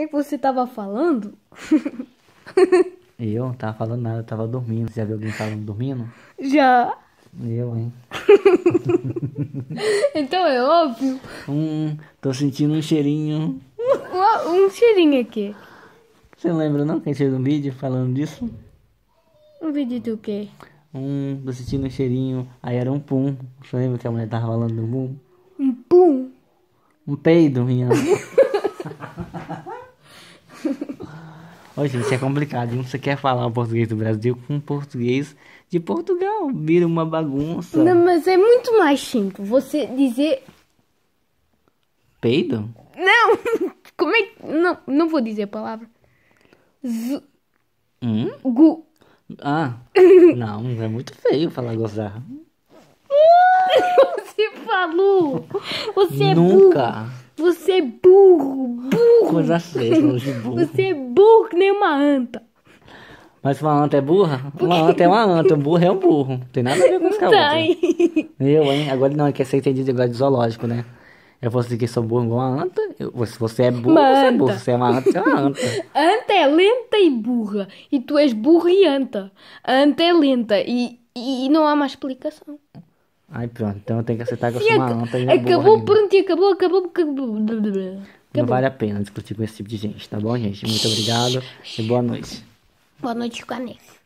que, que você tava falando? eu não tava falando nada, eu tava dormindo. Você já viu alguém falando dormindo? Já. Eu, hein? então é óbvio. Hum, tô sentindo um cheirinho. Um, um cheirinho aqui. Você não lembra não gente fez um vídeo falando disso? Um vídeo do quê? Um, tô sentindo um cheirinho. Aí era um pum. Você lembra que a mulher tava falando do pum? Um pum? Um peido, minha. Ô, gente, é complicado. Você quer falar o português do Brasil com o português de Portugal. Vira uma bagunça. Não, mas é muito mais simples você dizer. Peido? Não! Como é que. Não, não vou dizer a palavra. Z... Hum? Gu. Ah, não, é muito feio falar gozar. Você falou! Você é Nunca. é burro! Você é burro! coisa séria de é burro. Você é burro que nem uma anta. Mas uma anta é burra? Uma anta é uma anta, um burro é um burro. Não tem nada a ver com essa outra. Eu, hein? Agora não, é que ser entendido igual de zoológico, né? Eu vou dizer assim, que sou burro igual uma anta. Eu, se você é burro, você é burro. Se você é uma anta, você é uma anta. anta é lenta e burra. E tu és burro e anta. Anta é lenta e, e não há mais explicação. Ai pronto, então eu que aceitar que eu sou é uma anta e é é Acabou, pronto, acabou, acabou, acabou. Não vale a pena discutir com esse tipo de gente, tá bom, gente? Muito obrigado e boa noite. Boa noite, Canef.